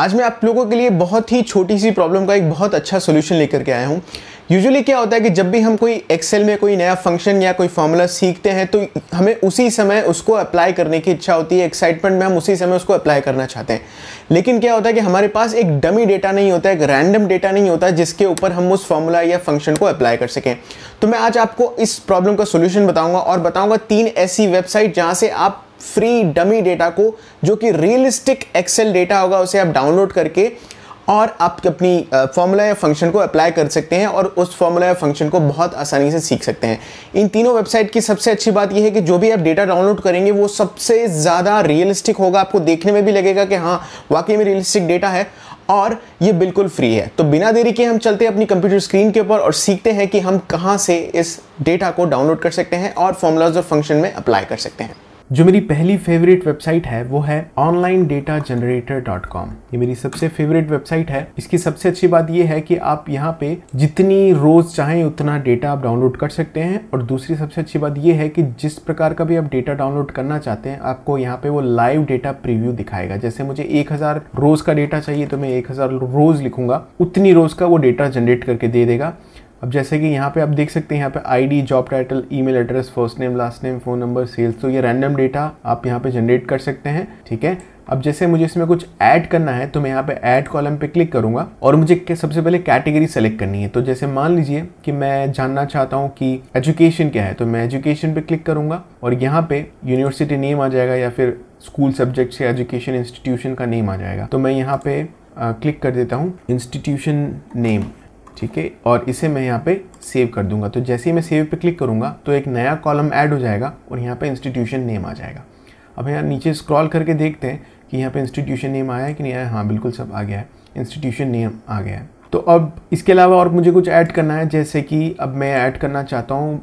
आज मैं आप लोगों के लिए बहुत ही छोटी सी प्रॉब्लम का एक बहुत अच्छा सोल्यूशन लेकर के आया हूँ यूजुअली क्या होता है कि जब भी हम कोई एक्सेल में कोई नया फंक्शन या कोई फॉर्मूला सीखते हैं तो हमें उसी समय उसको अप्लाई करने की इच्छा होती है एक्साइटमेंट में हम उसी समय उसको अप्लाई करना चाहते हैं लेकिन क्या होता है कि हमारे पास एक डमी डेटा नहीं होता है एक रैंडम डेटा नहीं होता जिसके ऊपर हम उस फॉर्मूला या फंक्शन को अप्लाई कर सकें तो मैं आज आपको इस प्रॉब्लम का सोल्यूशन बताऊँगा और बताऊँगा तीन ऐसी वेबसाइट जहाँ से आप फ्री डमी डेटा को जो कि रियलिस्टिक एक्सेल डेटा होगा उसे आप डाउनलोड करके और आप अपनी फॉर्मूला या फंक्शन को अप्लाई कर सकते हैं और उस फॉर्मूला या फंक्शन को बहुत आसानी से सीख सकते हैं इन तीनों वेबसाइट की सबसे अच्छी बात यह है कि जो भी आप डेटा डाउनलोड करेंगे वो सबसे ज़्यादा रियलिस्टिक होगा आपको देखने में भी लगेगा कि हाँ वाकई में रियलिस्टिक डेटा है और ये बिल्कुल फ्री है तो बिना देरी के हम चलते हैं अपनी कंप्यूटर स्क्रीन के ऊपर और सीखते हैं कि हम कहाँ से इस डेटा को डाउनलोड कर सकते हैं और फॉर्मूलाज और फंक्शन में अप्लाई कर सकते हैं जो मेरी पहली फेवरेट वेबसाइट है वो है online data generator dot com ये मेरी सबसे फेवरेट वेबसाइट है इसकी सबसे अच्छी बात ये है कि आप यहाँ पे जितनी रोज चाहें उतना डेटा आप डाउनलोड कर सकते हैं और दूसरी सबसे अच्छी बात ये है कि जिस प्रकार का भी आप डेटा डाउनलोड करना चाहते हैं आपको यहाँ पे वो लाइव डेटा प्रिव्यू दिखाएगा जैसे मुझे एक हजार रोज का डेटा चाहिए तो मैं एक हजार रोज लिखूंगा उतनी रोज का वो डेटा जनरेट करके दे देगा अब जैसे कि यहाँ पे आप देख सकते हैं यहाँ पे ID job title email address first name last name phone number sales तो ये रैंडम डेटा आप यहाँ पे जनरेट कर सकते हैं ठीक है अब जैसे मुझे इसमें कुछ ऐड करना है तो मैं यहाँ पे ऐड कॉलम पे क्लिक करूँगा और मुझे सबसे पहले कैटेगरी सेलेक्ट करनी है तो जैसे मान लीजिए कि मैं जानना चाहता हूँ कि एजुकेशन क्या है तो मैं एजुकेशन पे क्लिक करूँगा और यहाँ पे यूनिवर्सिटी नेम आ जाएगा या फिर स्कूल सब्जेक्ट से एजुकेशन इंस्टीट्यूशन का नेम आ जाएगा तो मैं यहाँ पे क्लिक कर देता हूँ इंस्टीट्यूशन नेम ठीक है और इसे मैं यहाँ पे सेव कर दूंगा तो जैसे ही मैं सेव पे क्लिक करूँगा तो एक नया कॉलम ऐड हो जाएगा और यहाँ पे इंस्टीट्यूशन नेम आ जाएगा अब यहाँ नीचे स्क्रॉल करके देखते हैं कि यहाँ पे इंस्टीट्यूशन नेम आया है कि नहीं आया हाँ बिल्कुल सब आ गया है इंस्टीट्यूशन नेम आ गया है तो अब इसके अलावा और मुझे कुछ ऐड करना है जैसे कि अब मैं ऐड करना चाहता हूँ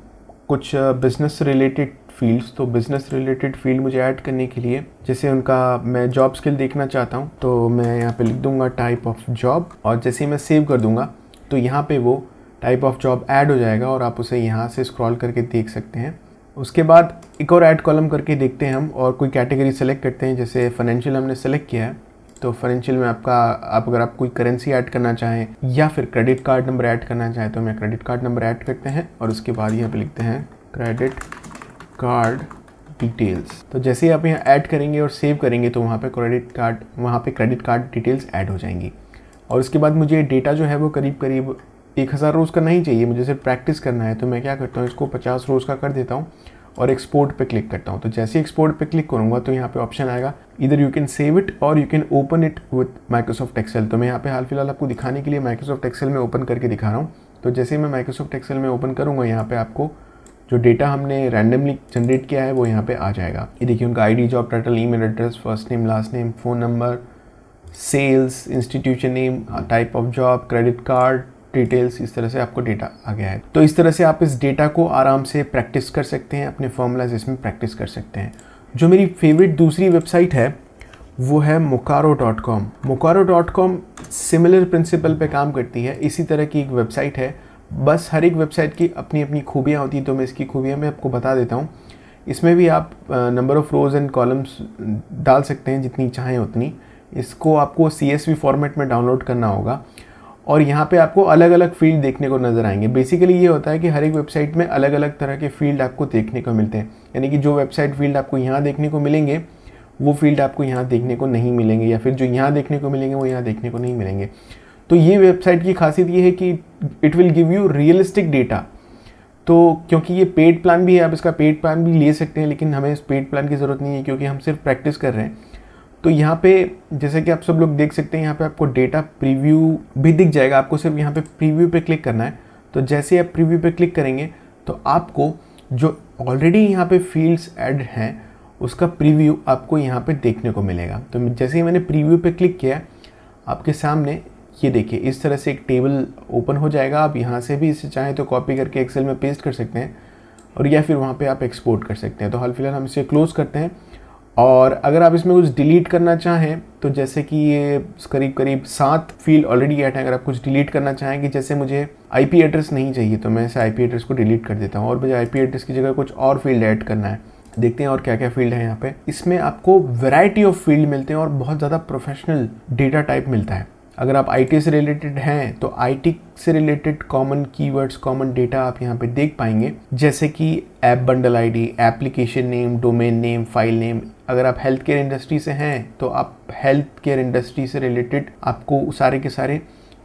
कुछ बिज़नेस रिलेटेड फील्ड्स तो बिज़नेस रिलेटेड फील्ड मुझे ऐड करने के लिए जैसे उनका मैं जॉब स्किल देखना चाहता हूँ तो मैं यहाँ पे लिख दूंगा टाइप ऑफ जॉब और जैसे ही मैं सेव कर दूंगा तो यहाँ पे वो टाइप ऑफ जॉब ऐड हो जाएगा और आप उसे यहाँ से स्क्रॉल करके देख सकते हैं उसके बाद एक और ऐड कॉलम करके देखते हैं हम और कोई कैटेगरी सेलेक्ट करते हैं जैसे फाइनेंशियल हमने सेलेक्ट किया है तो फाइनेंशियल में आपका आप अगर आप कोई करेंसी ऐड करना चाहें या फिर क्रेडिट कार्ड नंबर ऐड करना चाहें तो हमें क्रेडिट कार्ड नंबर ऐड करते हैं और उसके बाद यहाँ पर लिखते हैं क्रेडिट कार्ड डिटेल्स तो जैसे ही आप यहाँ ऐड करेंगे और सेव करेंगे तो वहाँ पे क्रेडिट कार्ड वहाँ पे क्रेडिट कार्ड डिटेल्स ऐड हो जाएंगी और उसके बाद मुझे डेटा जो है वो करीब करीब एक हज़ार रोज़ करना ही चाहिए मुझे सिर्फ प्रैक्टिस करना है तो मैं क्या करता हूँ इसको पचास रोज़ का कर देता हूँ और एक्सपोर्ट पे क्लिक करता हूँ तो जैसे ही एक्सपोर्ट पे क्लिक करूँगा तो यहाँ पे ऑप्शन आएगा इधर यू कैन सेव इट और you can open it with Microsoft Excel तो मैं यहाँ पे हाल फिलहाल आपको दिखाने के लिए माइक्रोसॉफ्ट एक्सेल में ओपन करके दिखा रहा हूँ तो जैसे मैं माइक्रोसॉफ्ट एक्सेल में ओपन करूँगा यहाँ पर आपको जो डेटा हमने रैंडमली जनरेट किया है वो यहाँ पर आ जाएगा ये देखिए उनका I D job title email address first name last name phone number sales institution name type of job credit card details इस तरह से आपको डेटा आ गया है तो इस तरह से आप इस डेटा को आराम से प्रैक्टिस कर सकते हैं अपने फॉर्मूलाज इसमें प्रैक्टिस कर सकते हैं जो मेरी फेवरेट दूसरी वेबसाइट है वो है Mockaroo dot com Mockaroo dot com similar principle पर काम करती है इसी तरह की एक वेबसाइट है बस हर एक वेबसाइट की अपनी अपनी खूबियाँ होती हैं तो मैं इसकी खूबियाँ मैं आपको बता देता हूँ इसमें भी आप number of rows and columns डाल सकते हैं जितनी चाहें उतनी इसको आपको सी फॉर्मेट में डाउनलोड करना होगा और यहाँ पे आपको अलग अलग फील्ड देखने को नज़र आएंगे बेसिकली ये होता है कि हर एक वेबसाइट में अलग अलग तरह के फील्ड आपको देखने को मिलते हैं यानी कि जो वेबसाइट फील्ड आपको यहाँ देखने को मिलेंगे वो फील्ड आपको यहाँ देखने को नहीं मिलेंगे या फिर जो यहाँ देखने को मिलेंगे वो यहाँ देखने को नहीं मिलेंगे तो ये वेबसाइट की खासियत ये है कि it will give you realistic data तो क्योंकि ये पेड प्लान भी है आप इसका पेड प्लान भी ले सकते हैं लेकिन हमें इस पेड प्लान की ज़रूरत नहीं है क्योंकि हम सिर्फ प्रैक्टिस कर रहे हैं तो यहाँ पे जैसे कि आप सब लोग देख सकते हैं यहाँ पे आपको डेटा प्रीव्यू भी दिख जाएगा आपको सिर्फ यहाँ पे प्रीव्यू पे क्लिक करना है तो जैसे आप प्रीव्यू पे क्लिक करेंगे तो आपको जो ऑलरेडी यहाँ पे फील्ड्स एड हैं उसका प्रीव्यू आपको यहाँ पे देखने को मिलेगा तो जैसे ही मैंने प्रीव्यू पे क्लिक किया आपके सामने ये देखिए इस तरह से एक टेबल ओपन हो जाएगा आप यहाँ से भी इसे चाहें तो कॉपी करके एक्सेल में पेस्ट कर सकते हैं और या फिर वहाँ पर आप एक्सपोर्ट कर सकते हैं तो हाल फिलहाल हम इसे क्लोज़ करते हैं और अगर आप इसमें कुछ डिलीट करना चाहें तो जैसे कि ये करीब करीब सात फील्ड ऑलरेडी ऐड हैं अगर आप कुछ डिलीट करना चाहें कि जैसे मुझे आई एड्रेस नहीं चाहिए तो मैं इसे आई एड्रेस को डिलीट कर देता हूँ और मुझे आई एड्रेस की जगह कुछ और फील्ड ऐड करना है देखते हैं और क्या क्या फील्ड है यहाँ पे इसमें आपको वैरायटी ऑफ फील्ड मिलते हैं और बहुत ज़्यादा प्रोफेशनल डेटा टाइप मिलता है अगर आप आई से रिलेटेड हैं तो आई से related common keywords common data आप यहाँ पे देख पाएंगे जैसे कि app bundle ID application name domain name file name अगर आप हेल्थ केयर इंडस्ट्री से हैं तो आप हेल्थ केयर इंडस्ट्री से रिलेटेड आपको सारे के सारे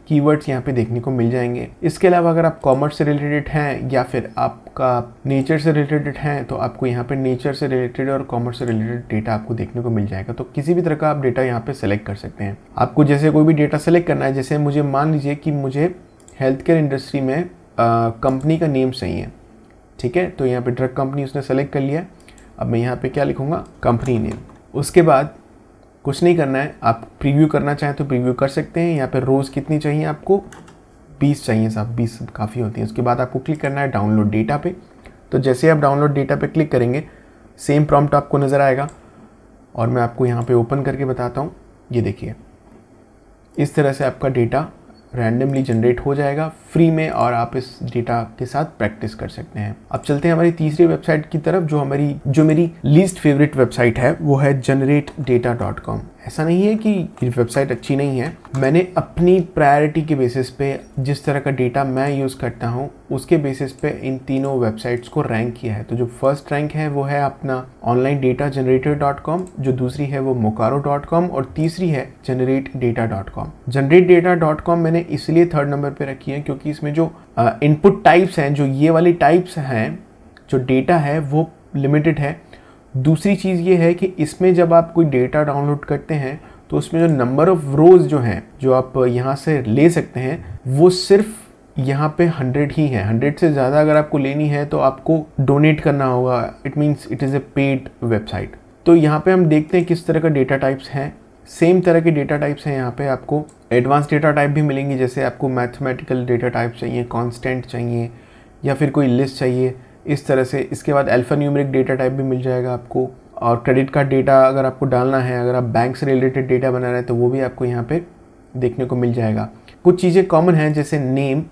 कीवर्ड्स यहाँ पे देखने को मिल जाएंगे इसके अलावा अगर आप कॉमर्स से रिलेटेड हैं या फिर आपका नेचर से रिलेटेड हैं तो आपको यहाँ पे नेचर से रिलेटेड और कॉमर्स से रिलेटेड डेटा आपको देखने को मिल जाएगा तो किसी भी तरह का आप डेटा यहाँ पे सेलेक्ट कर सकते हैं आपको जैसे कोई भी डेटा सेलेक्ट करना है जैसे मुझे मान लीजिए कि मुझे हेल्थ केयर इंडस्ट्री में कंपनी का नेम चाहिए ठीक है तो यहाँ पर ड्रग कंपनी उसने सेलेक्ट कर लिया है अब मैं यहाँ पे क्या लिखूँगा कंपनी नेम उसके बाद कुछ नहीं करना है आप प्रीव्यू करना चाहें तो प्रीव्यू कर सकते हैं यहाँ पे रोज़ कितनी चाहिए आपको 20 चाहिए साहब 20 काफ़ी होती है उसके बाद आपको क्लिक करना है डाउनलोड डेटा पे तो जैसे आप डाउनलोड डेटा पे क्लिक करेंगे सेम प्रॉम्प्ट आपको नज़र आएगा और मैं आपको यहाँ पर ओपन करके बताता हूँ ये देखिए इस तरह से आपका डेटा रैंडमली जनरेट हो जाएगा फ्री में और आप इस डेटा के साथ प्रैक्टिस कर सकते हैं अब चलते हैं हमारी तीसरी वेबसाइट की तरफ जो हमारी जो मेरी लीस्ट फेवरेट वेबसाइट है वो है जनरेट डेटा डॉट कॉम ऐसा नहीं है कि वेबसाइट अच्छी नहीं है मैंने अपनी प्रायोरिटी के बेसिस पे जिस तरह का डेटा मैं यूज़ करता हूँ उसके बेसिस पे इन तीनों वेबसाइट्स को रैंक किया है तो जो फर्स्ट रैंक है वो है अपना online data generator dot com जो दूसरी है वो मोकारो डॉट कॉम और तीसरी है generate data dot com generate data dot com मैंने इसलिए थर्ड नंबर पर रखी है क्योंकि इसमें जो इनपुट uh, टाइप्स हैं जो ये वाली टाइप्स हैं जो डेटा है वो लिमिटेड है दूसरी चीज़ ये है कि इसमें जब आप कोई डेटा डाउनलोड करते हैं तो उसमें जो नंबर ऑफ रोज़ जो हैं जो आप यहाँ से ले सकते हैं वो सिर्फ यहाँ पे हंड्रेड ही है हंड्रेड से ज़्यादा अगर आपको लेनी है तो आपको डोनेट करना होगा it means it is a paid website तो यहाँ पे हम देखते हैं किस तरह का डेटा टाइप्स हैं सेम तरह के डेटा टाइप्स हैं यहाँ पे आपको एडवांस डेटा टाइप भी मिलेंगे जैसे आपको मैथमेटिकल डेटा टाइप चाहिए कॉन्सटेंट चाहिए या फिर कोई लिस्ट चाहिए इस तरह से इसके बाद अल्फ़ा न्यूमरिक डेटा टाइप भी मिल जाएगा आपको और क्रेडिट कार्ड डेटा अगर आपको डालना है अगर आप बैंक से रिलेटेड डेटा बना रहे हैं तो वो भी आपको यहाँ पे देखने को मिल जाएगा कुछ चीज़ें कॉमन हैं जैसे नेम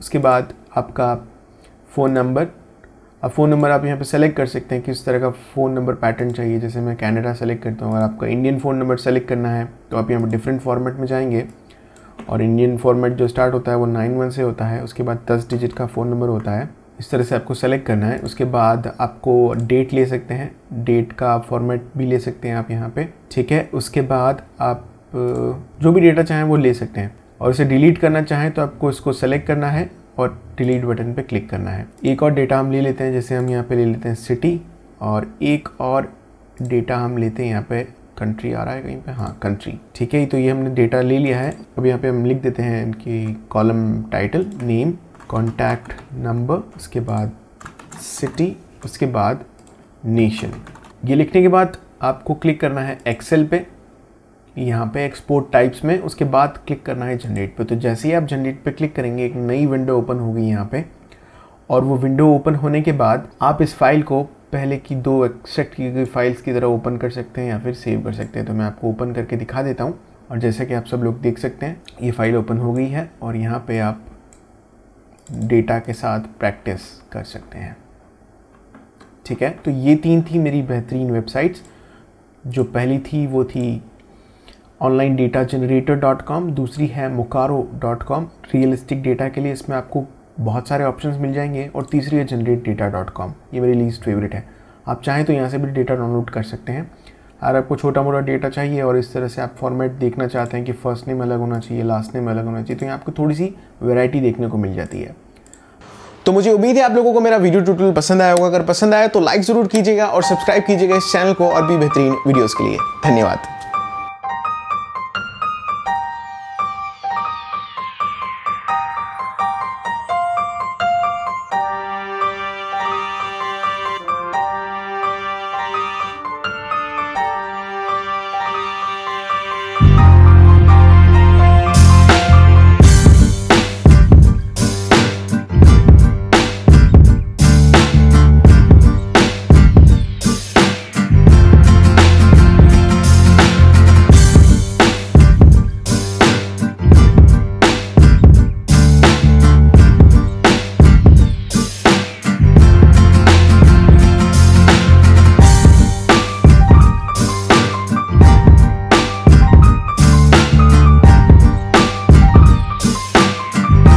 उसके बाद आपका फ़ोन नंबर अब फ़ोन नंबर आप यहाँ पे सेलेक्ट कर सकते हैं किस तरह का फ़ोन नंबर पैटर्न चाहिए जैसे मैं कनाडा सेलेक्ट करता हूँ अगर आपका इंडियन फ़ोन नंबर सेलेक्ट करना है तो आप यहाँ पर डिफरेंट फॉर्मेट में जाएंगे और इंडियन फॉर्मेट जो स्टार्ट होता है वो नाइन वन से होता है उसके बाद दस डिजिट का फ़ोन नंबर होता है इस तरह से आपको सेलेक्ट करना है उसके बाद आपको डेट ले सकते हैं डेट का फॉर्मेट भी ले सकते हैं आप यहाँ पे ठीक है उसके बाद आप जो भी डेटा चाहें वो ले सकते हैं और इसे डिलीट करना चाहें तो आपको इसको सेलेक्ट करना है और डिलीट बटन पे क्लिक करना है एक और डेटा हम ले लेते हैं जैसे हम यहाँ पे ले लेते हैं सिटी और एक और डेटा हम लेते हैं यहाँ पे कंट्री आ रहा है कहीं पे हाँ कंट्री ठीक है तो ये हमने डेटा ले लिया है अब यहाँ पे हम लिख देते हैं इनकी column title name contact number उसके बाद सिटी उसके बाद नेशन ये लिखने के बाद आपको क्लिक करना है एक्सेल पे यहाँ पे एक्सपोर्ट टाइप्स में उसके बाद क्लिक करना है जनरेट पे तो जैसे ही आप जनरेट पे क्लिक करेंगे एक नई विंडो ओपन होगी यहाँ पे और वो विंडो ओपन होने के बाद आप इस फाइल को पहले की दो एक्सेप्ट की गई फाइल्स की तरह ओपन कर सकते हैं या फिर सेव कर सकते हैं तो मैं आपको ओपन करके दिखा देता हूँ और जैसा कि आप सब लोग देख सकते हैं ये फाइल ओपन हो गई है और यहाँ पे आप डेटा के साथ प्रैक्टिस कर सकते हैं ठीक है तो ये तीन थी मेरी बेहतरीन वेबसाइट्स जो पहली थी वो थी online data generator dot com दूसरी है Mockaroo dot com realistic data के लिए इसमें आपको बहुत सारे ऑप्शंस मिल जाएंगे और तीसरी है जनरेट डेटा डॉट कॉम ये मेरी लीस्ट फेवरेट है आप चाहें तो यहाँ से भी डेटा डाउनलोड कर सकते हैं अगर आपको छोटा मोटा डेटा चाहिए और इस तरह से आप फॉर्मेट देखना चाहते हैं कि फर्स्ट नेम अलग होना चाहिए लास्ट नेम अलग होना चाहिए तो यहाँ आपको थोड़ी सी वैरायटी देखने को मिल जाती है तो मुझे उम्मीद है आप लोगों को मेरा वीडियो टूटल पसंद आया होगा अगर पसंद आया तो लाइक ज़रूर कीजिएगा और सब्सक्राइब कीजिएगा इस चैनल को और भी बेहतरीन वीडियोज़ के लिए धन्यवाद